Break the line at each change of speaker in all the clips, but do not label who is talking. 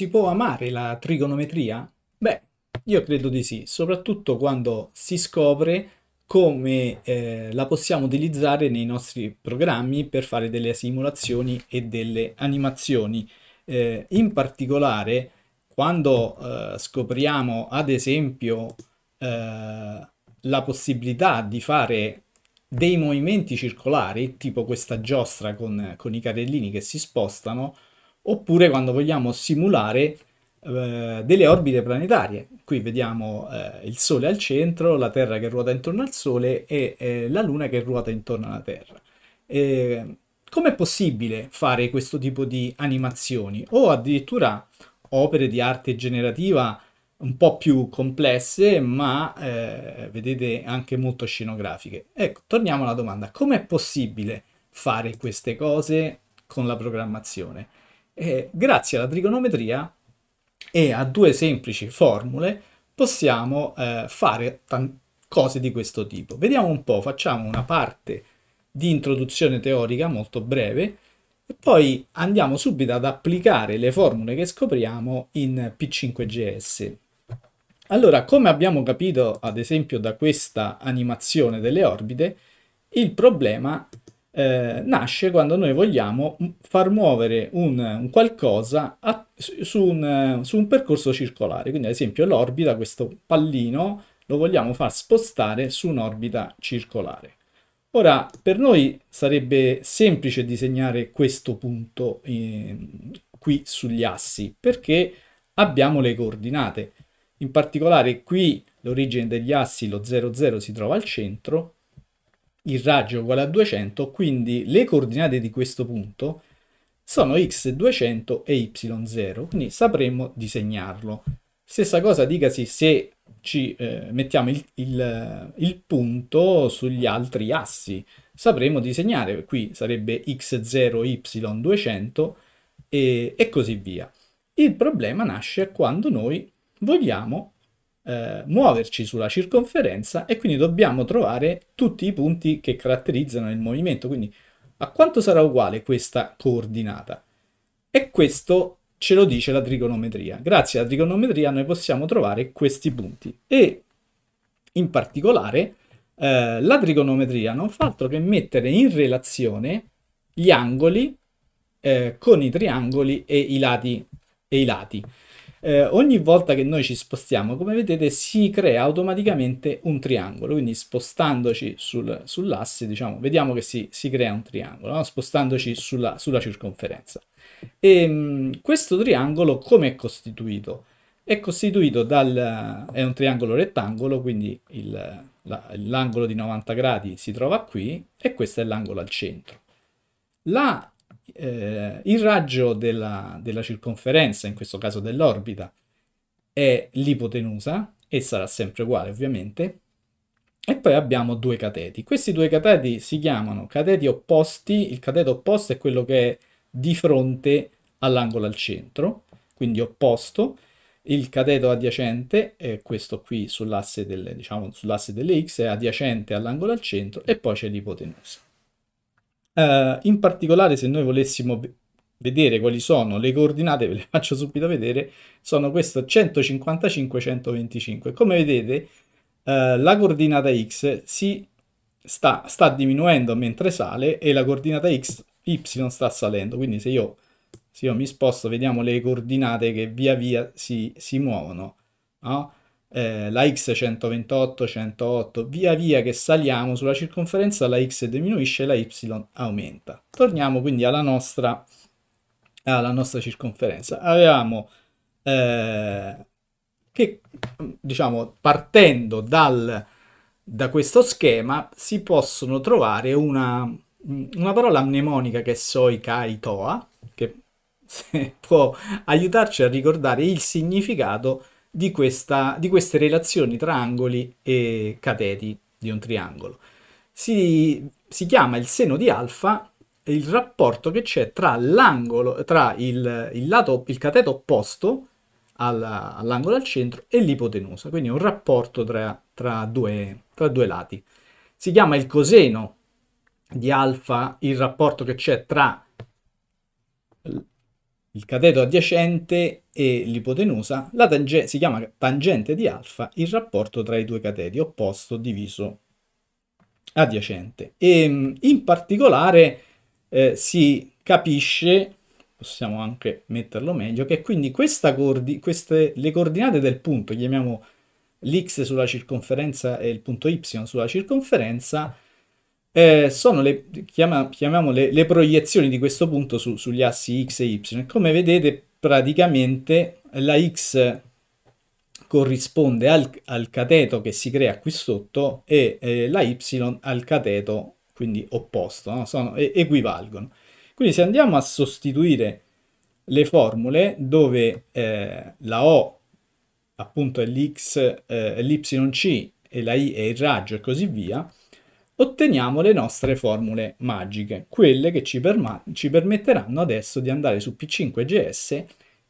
Si può amare la trigonometria? Beh, io credo di sì, soprattutto quando si scopre come eh, la possiamo utilizzare nei nostri programmi per fare delle simulazioni e delle animazioni. Eh, in particolare, quando eh, scopriamo, ad esempio, eh, la possibilità di fare dei movimenti circolari, tipo questa giostra con, con i carrellini che si spostano, oppure quando vogliamo simulare eh, delle orbite planetarie. Qui vediamo eh, il Sole al centro, la Terra che ruota intorno al Sole e eh, la Luna che ruota intorno alla Terra. Com'è possibile fare questo tipo di animazioni o addirittura opere di arte generativa un po' più complesse, ma eh, vedete anche molto scenografiche. Ecco, torniamo alla domanda: com'è possibile fare queste cose con la programmazione? eh, grazie alla trigonometria e a due semplici formule possiamo eh, fare cose di questo tipo. Vediamo un po', facciamo una parte di introduzione teorica molto breve e poi andiamo subito ad applicare le formule che scopriamo in P5GS. Allora, come abbiamo capito ad esempio da questa animazione delle orbite, il problema eh, nasce quando noi vogliamo far muovere un, un qualcosa a, su, un, su un percorso circolare. Quindi ad esempio l'orbita, questo pallino, lo vogliamo far spostare su un'orbita circolare. Ora, per noi sarebbe semplice disegnare questo punto eh, qui sugli assi, perché abbiamo le coordinate. In particolare qui l'origine degli assi, lo 00, si trova al centro, il raggio è uguale a 200, quindi le coordinate di questo punto sono x200 e y0, quindi sapremo disegnarlo. Stessa cosa dicasi se ci eh, mettiamo il, il, il, punto sugli altri assi, sapremo disegnare, qui sarebbe x0, y200 e, e così via. Il problema nasce quando noi vogliamo eh, muoverci sulla circonferenza e quindi dobbiamo trovare tutti i punti che caratterizzano il movimento. Quindi a quanto sarà uguale questa coordinata? E questo ce lo dice la trigonometria. Grazie alla trigonometria noi possiamo trovare questi punti e in particolare eh, la trigonometria non fa altro che mettere in relazione gli angoli eh, con i triangoli e i lati. E i lati eh, ogni volta che noi ci spostiamo, come vedete, si crea automaticamente un triangolo. Quindi spostandoci sul, sull'asse, diciamo, vediamo che si, si crea un triangolo, no? spostandoci sulla, sulla circonferenza. E, ehm, mh, questo triangolo come è costituito? È costituito dal... è un triangolo rettangolo, quindi l'angolo la, di 90 gradi si trova qui e questo è l'angolo al centro. La eh, il raggio della, della circonferenza, in questo caso dell'orbita, è l'ipotenusa e sarà sempre uguale ovviamente, e poi abbiamo due cateti. Questi due cateti si chiamano cateti opposti. Il cateto opposto è quello che è di fronte all'angolo al centro, quindi opposto. Il cateto adiacente è questo qui sull'asse delle, diciamo, sull delle x, è adiacente all'angolo al centro e poi c'è l'ipotenusa. Uh, in particolare se noi volessimo vedere quali sono le coordinate, ve le faccio subito vedere, sono questo 155-125. Come vedete uh, la coordinata x si sta, sta diminuendo mentre sale e la coordinata x, y sta salendo, quindi se io se io mi sposto vediamo le coordinate che via via si, si muovono. No? eh, la x 128, 108, via via che saliamo sulla circonferenza la x diminuisce e la y aumenta. Torniamo quindi alla nostra, alla nostra circonferenza. Avevamo eh, che, diciamo, partendo dal, da questo schema si possono trovare una, una parola mnemonica che è soi kai toa, che può aiutarci a ricordare il significato di, questa, di queste relazioni tra angoli e cateti di un triangolo. Si, si chiama il seno di alfa il rapporto che c'è tra l'angolo, tra il, il, lato, il cateto opposto all'angolo al centro e l'ipotenusa, quindi un rapporto tra, tra, due, tra due lati. Si chiama il coseno di alfa il rapporto che c'è tra il cateto adiacente e l'ipotenusa, la tange- si chiama tangente di alfa il rapporto tra i due cateti opposto diviso adiacente. E ehm, in particolare eh, si capisce, possiamo anche metterlo meglio, che quindi cordi- queste, le coordinate del punto, chiamiamo l'x sulla circonferenza e il punto y sulla circonferenza, eh, sono le, chiama, chiamiamole, le proiezioni di questo punto su, sugli assi x e y. Come vedete praticamente la x corrisponde al, al, cateto che si crea qui sotto e eh, la y al cateto quindi opposto, no? sono e, equivalgono. Quindi se andiamo a sostituire le formule dove eh, la O appunto è l'x, eh, l'yc e la i è il raggio e così via, otteniamo le nostre formule magiche, quelle che ci, ci permetteranno adesso di andare su P5GS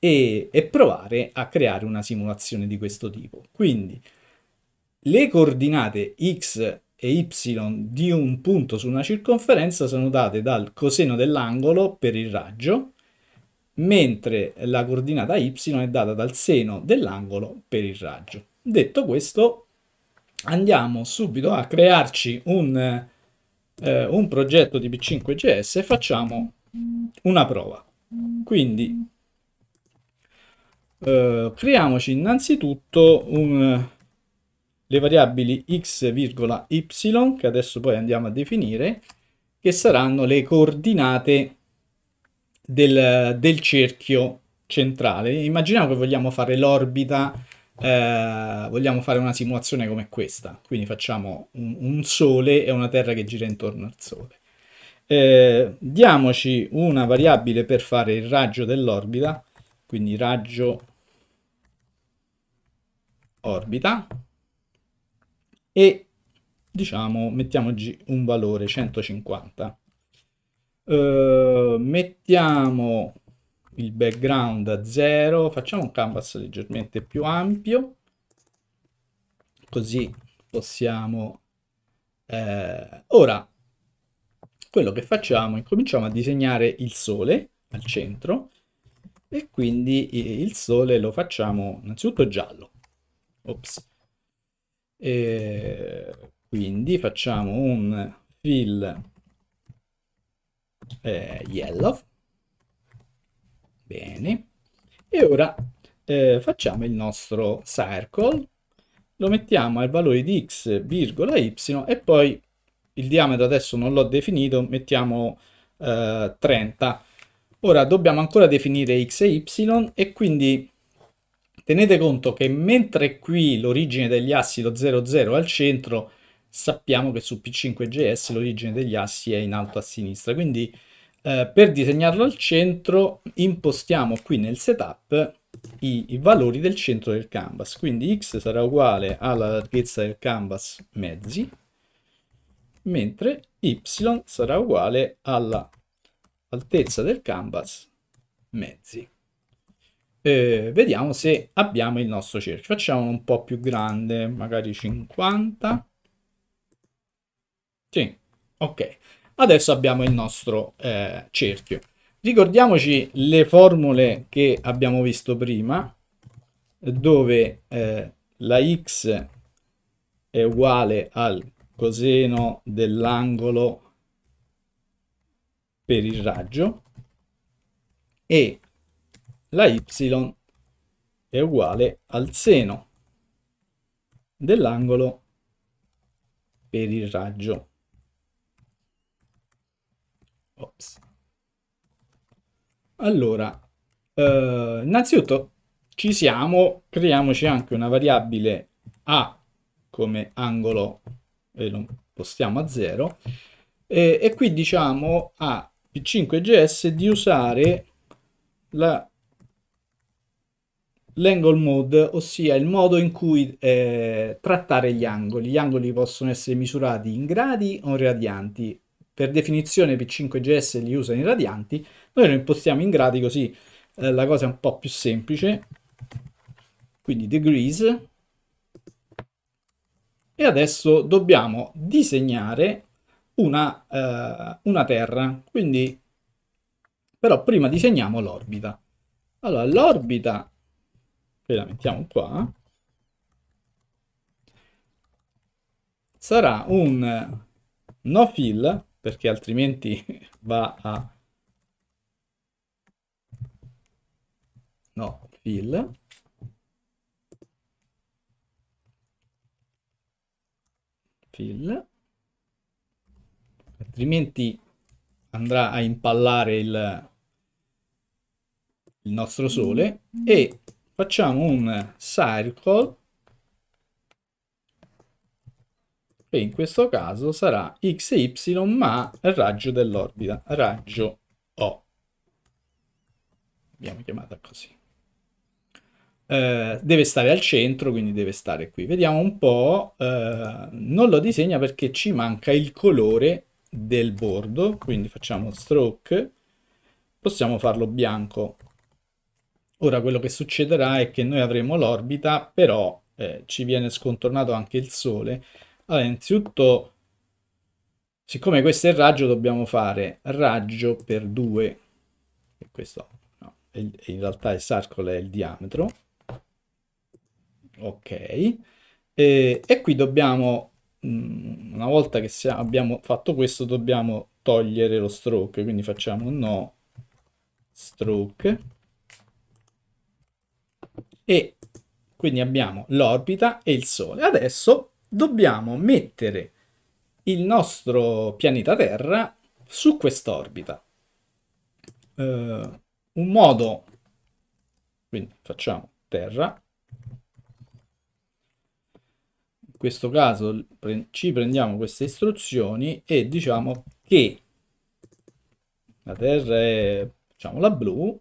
e, e provare a creare una simulazione di questo tipo. Quindi le coordinate x e y di un punto su una circonferenza sono date dal coseno dell'angolo per il raggio, mentre la coordinata y è data dal seno dell'angolo per il raggio. Detto questo, andiamo subito a crearci un, eh, un progetto di B5GS e facciamo una prova. Quindi eh, creiamoci innanzitutto un, le variabili x, y, che adesso poi andiamo a definire, che saranno le coordinate del, del cerchio centrale. Immaginiamo che vogliamo fare l'orbita eh, vogliamo fare una simulazione come questa, quindi facciamo un, un, sole e una terra che gira intorno al sole. Eh, diamoci una variabile per fare il raggio dell'orbita, quindi raggio orbita e diciamo mettiamoci un valore 150. Eh, mettiamo il background a zero, facciamo un canvas leggermente più ampio, così possiamo... Eh, ora, quello che facciamo, incominciamo a disegnare il sole al centro e quindi eh, il sole lo facciamo innanzitutto giallo. Ops. E quindi facciamo un fill eh, yellow Bene. E ora eh, facciamo il nostro circle, lo mettiamo al valore di x, virgola y e poi il diametro adesso non l'ho definito, mettiamo eh, 30. Ora dobbiamo ancora definire x e y e quindi tenete conto che mentre qui l'origine degli assi lo 0, 0 al centro, sappiamo che su P5GS l'origine degli assi è in alto a sinistra, quindi eh, per disegnarlo al centro impostiamo qui nel setup i, i, valori del centro del canvas. Quindi x sarà uguale alla larghezza del canvas mezzi, mentre y sarà uguale alla altezza del canvas mezzi. Eh, vediamo se abbiamo il nostro cerchio. facciamo un po' più grande, magari 50. Sì, ok. Adesso abbiamo il nostro eh, cerchio. Ricordiamoci le formule che abbiamo visto prima, dove eh, la x è uguale al coseno dell'angolo per il raggio e la y è uguale al seno dell'angolo per il raggio. Ops. Allora, eh, innanzitutto ci siamo, creiamoci anche una variabile A come angolo e lo postiamo a 0 e, e, qui diciamo a P5GS di usare la l'angle mode, ossia il modo in cui eh, trattare gli angoli. Gli angoli possono essere misurati in gradi o in radianti per definizione P5GS li usa in radianti, noi lo impostiamo in gradi così eh, la cosa è un po' più semplice, quindi degrees, e adesso dobbiamo disegnare una, eh, una terra, quindi però prima disegniamo l'orbita. Allora, l'orbita, che la mettiamo qua, sarà un no fill perché altrimenti va a... No, fill. Fill. Altrimenti andrà a impallare il, il nostro sole mm. e facciamo un circle e in questo caso sarà x e y ma il raggio dell'orbita, raggio O. Abbiamo chiamata così. Eh, deve stare al centro, quindi deve stare qui. Vediamo un po', eh, non lo disegna perché ci manca il colore del bordo, quindi facciamo stroke, possiamo farlo bianco. Ora quello che succederà è che noi avremo l'orbita, però eh, ci viene scontornato anche il sole, allora, innanzitutto, siccome questo è il raggio, dobbiamo fare raggio per 2, e questo no, in realtà il circolo è il diametro, ok, e, e qui dobbiamo, mh, mm, una volta che siamo, abbiamo fatto questo, dobbiamo togliere lo stroke, quindi facciamo no stroke, e quindi abbiamo l'orbita e il Sole. Adesso dobbiamo mettere il nostro pianeta Terra su quest'orbita. Uh, un modo, quindi facciamo Terra, in questo caso pre ci prendiamo queste istruzioni e diciamo che la Terra è diciamo, la blu,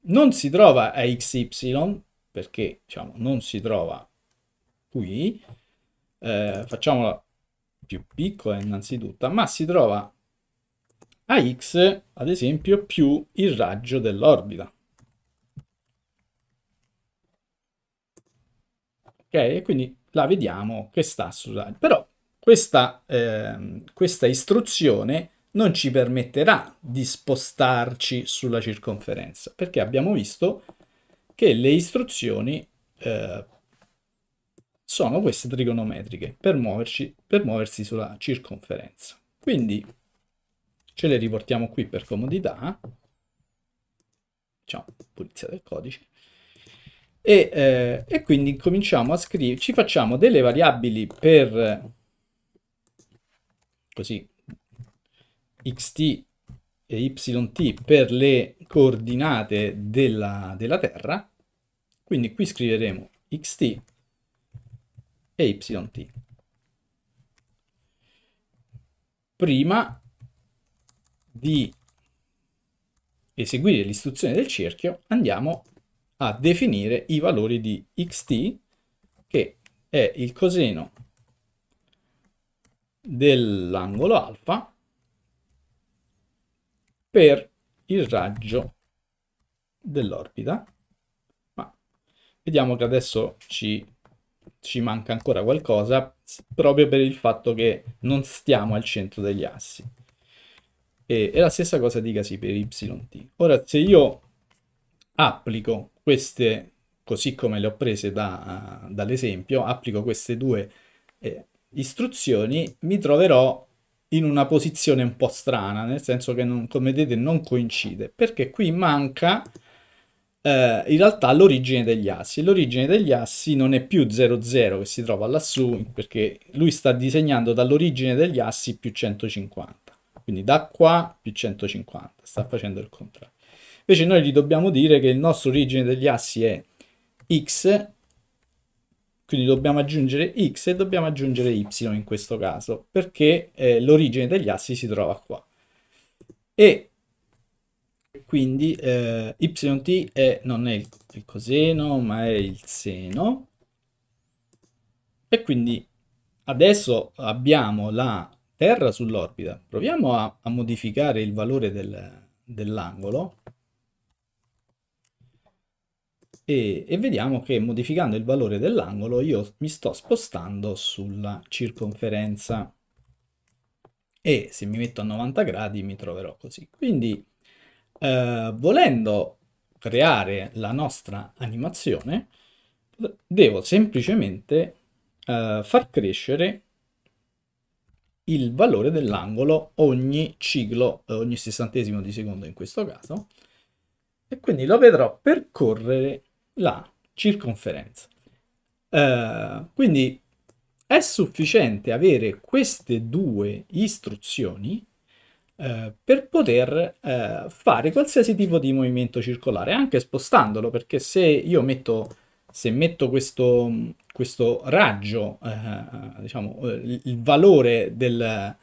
non si trova a XY perché diciamo, non si trova qui, eh, facciamola più piccola innanzitutto, ma si trova a x, ad esempio, più il raggio dell'orbita. Ok, e quindi la vediamo che sta su raggio. Però questa, eh, questa istruzione non ci permetterà di spostarci sulla circonferenza, perché abbiamo visto che le istruzioni eh, sono queste trigonometriche per, muoverci, per muoversi sulla circonferenza. Quindi ce le riportiamo qui per comodità, facciamo pulizia del codice, e, eh, e quindi cominciamo a scrivere, ci facciamo delle variabili per, così, xt e yt per le coordinate della, della Terra, quindi qui scriveremo xt e yt. Prima di eseguire l'istruzione del cerchio andiamo a definire i valori di xt che è il coseno dell'angolo alfa per il raggio dell'orbita. Ma vediamo che adesso ci ci manca ancora qualcosa proprio per il fatto che non stiamo al centro degli assi. E, e la stessa cosa dicasi per yt. Ora, se io applico queste, così come le ho prese da, uh, dall'esempio, applico queste due eh, istruzioni, mi troverò in una posizione un po' strana, nel senso che, non, come vedete, non coincide, perché qui manca eh, in realtà l'origine degli assi. L'origine degli assi non è più 00 che si trova lassù, perché lui sta disegnando dall'origine degli assi più 150. Quindi da qua più 150, sta facendo il contrario. Invece noi gli dobbiamo dire che il nostro origine degli assi è x, quindi dobbiamo aggiungere x e dobbiamo aggiungere y in questo caso, perché eh, l'origine degli assi si trova qua. E quindi eh, yt è, non è il, il coseno, ma è il seno. E quindi adesso abbiamo la Terra sull'orbita. Proviamo a, a, modificare il valore del, dell'angolo e, e, vediamo che modificando il valore dell'angolo io mi sto spostando sulla circonferenza e se mi metto a 90 gradi mi troverò così. Quindi eh, volendo creare la nostra animazione, devo semplicemente eh, far crescere il valore dell'angolo ogni ciclo, ogni sessantesimo di secondo in questo caso, e quindi lo vedrò percorrere la circonferenza. Eh, quindi è sufficiente avere queste due istruzioni eh, per poter eh, fare qualsiasi tipo di movimento circolare, anche spostandolo, perché se io metto, se metto questo, questo raggio, eh, eh diciamo, eh, il valore del,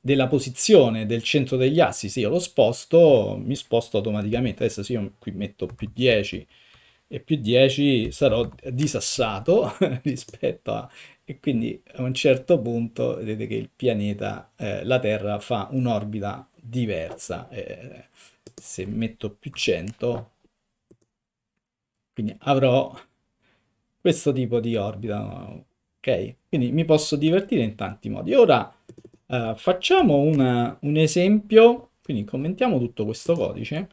della posizione del centro degli assi, se io lo sposto, mi sposto automaticamente. Adesso se io qui metto più 10 e più 10 sarò disassato rispetto a, e quindi a un certo punto vedete che il pianeta, eh, la Terra, fa un'orbita diversa. Eh, se metto più 100, quindi avrò questo tipo di orbita, ok? Quindi mi posso divertire in tanti modi. Ora eh, facciamo una, un esempio, quindi commentiamo tutto questo codice.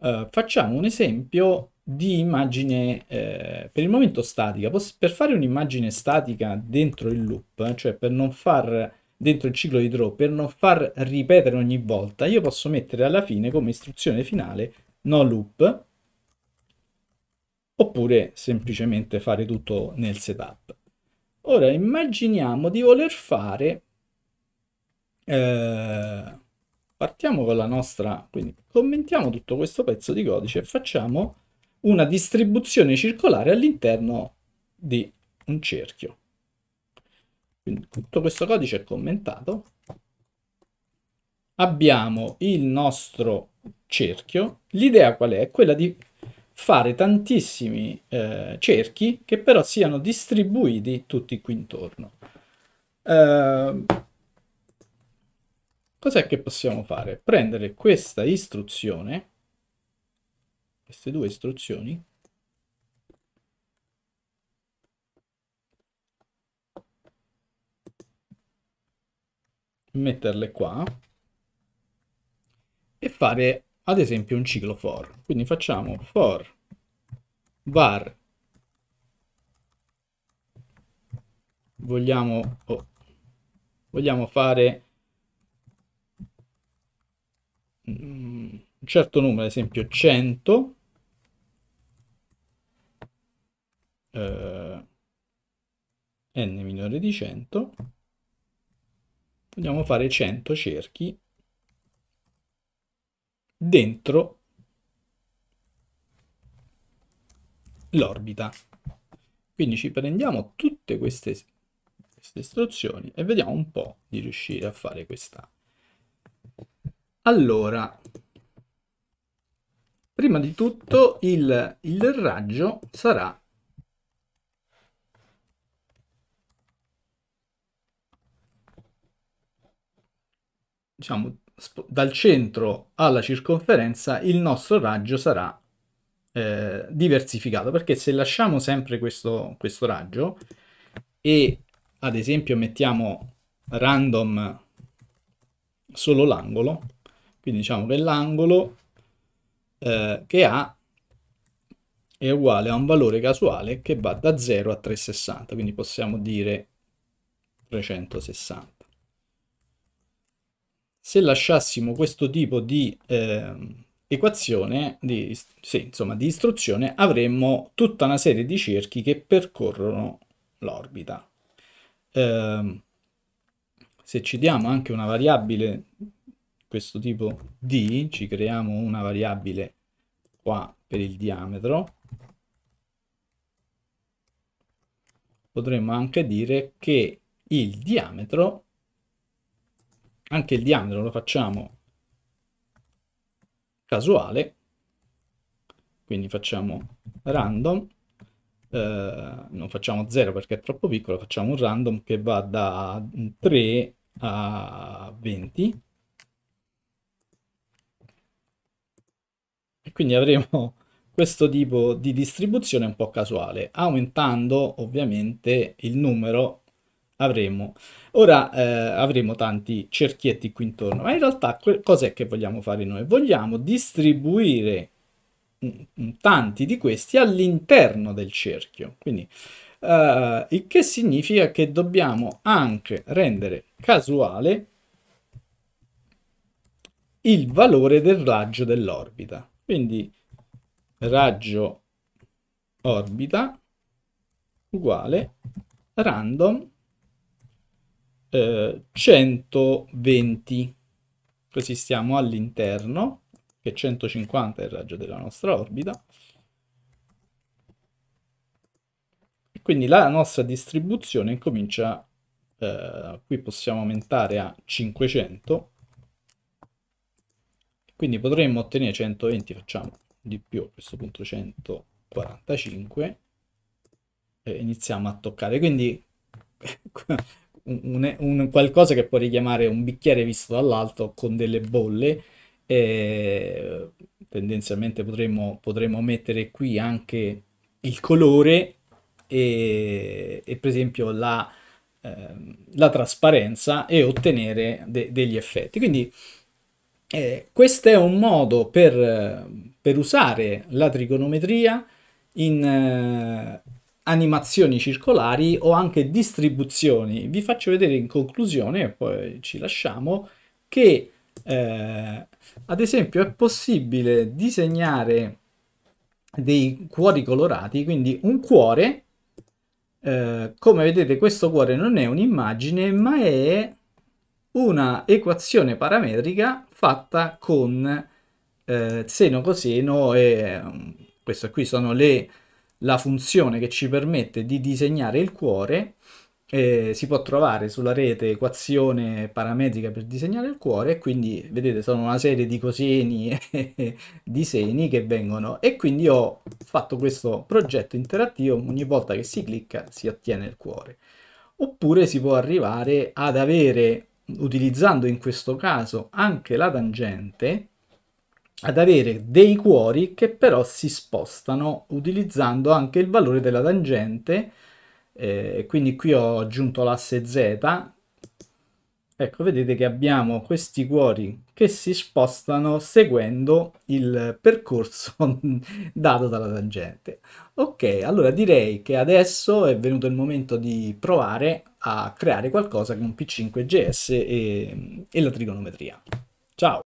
Eh, facciamo un esempio di immagine eh, per il momento statica. Poss per fare un'immagine statica dentro il loop, cioè per non far dentro il ciclo di draw, per non far ripetere ogni volta, io posso mettere alla fine come istruzione finale no loop oppure semplicemente fare tutto nel setup. Ora immaginiamo di voler fare eh, partiamo con la nostra quindi commentiamo tutto questo pezzo di codice e facciamo una distribuzione circolare all'interno di un cerchio. Quindi tutto questo codice è commentato. Abbiamo il nostro cerchio. L'idea qual è? È quella di fare tantissimi eh, cerchi che però siano distribuiti tutti qui intorno. Eh, cos'è che possiamo fare? Prendere questa istruzione queste due istruzioni metterle qua e fare ad esempio un ciclo for quindi facciamo for var vogliamo, oh, vogliamo fare mm, un certo numero ad esempio 100 eh, n minore di 100 vogliamo fare 100 cerchi dentro l'orbita. Quindi ci prendiamo tutte queste, queste, istruzioni e vediamo un po' di riuscire a fare questa. Allora, prima di tutto il, il raggio sarà diciamo, dal centro alla circonferenza il nostro raggio sarà eh, diversificato, perché se lasciamo sempre questo, questo raggio e ad esempio mettiamo random solo l'angolo, quindi diciamo che l'angolo eh, che ha è uguale a un valore casuale che va da 0 a 360, quindi possiamo dire 360 se lasciassimo questo tipo di eh, equazione, di, sì, insomma, di istruzione, avremmo tutta una serie di cerchi che percorrono l'orbita. Eh, se ci diamo anche una variabile, questo tipo d, ci creiamo una variabile qua per il diametro, potremmo anche dire che il diametro anche il diametro lo facciamo casuale, quindi facciamo random, eh, non facciamo 0 perché è troppo piccolo, facciamo un random che va da 3 a 20, e quindi avremo questo tipo di distribuzione un po' casuale, aumentando ovviamente il numero avremo. Ora eh, avremo tanti cerchietti qui intorno, ma in realtà cos'è che vogliamo fare noi? Vogliamo distribuire tanti di questi all'interno del cerchio, quindi eh, il che significa che dobbiamo anche rendere casuale il valore del raggio dell'orbita. Quindi raggio orbita uguale random 120. Così stiamo all'interno, che 150 è il raggio della nostra orbita. E quindi la nostra distribuzione comincia, eh, qui possiamo aumentare a 500, quindi potremmo ottenere 120, facciamo di più a questo punto 145, e iniziamo a toccare. Quindi un, un qualcosa che può richiamare un bicchiere visto dall'alto con delle bolle. Eh, tendenzialmente potremmo, potremmo mettere qui anche il colore e, e per esempio la, eh, la, trasparenza e ottenere de degli effetti. Quindi eh, questo è un modo per, per usare la trigonometria in, eh, animazioni circolari o anche distribuzioni. Vi faccio vedere in conclusione, e poi ci lasciamo, che eh, ad esempio è possibile disegnare dei cuori colorati, quindi un cuore, eh, come vedete questo cuore non è un'immagine ma è una equazione parametrica fatta con eh, seno coseno e mm, questo qui sono le la funzione che ci permette di disegnare il cuore eh, si può trovare sulla rete equazione parametrica per disegnare il cuore e quindi vedete sono una serie di coseni e di seni che vengono e quindi ho fatto questo progetto interattivo ogni volta che si clicca si ottiene il cuore oppure si può arrivare ad avere utilizzando in questo caso anche la tangente ad avere dei cuori che però si spostano utilizzando anche il valore della tangente eh, quindi qui ho aggiunto l'asse z ecco vedete che abbiamo questi cuori che si spostano seguendo il percorso dato dalla tangente ok allora direi che adesso è venuto il momento di provare a creare qualcosa con P5JS e, e la trigonometria ciao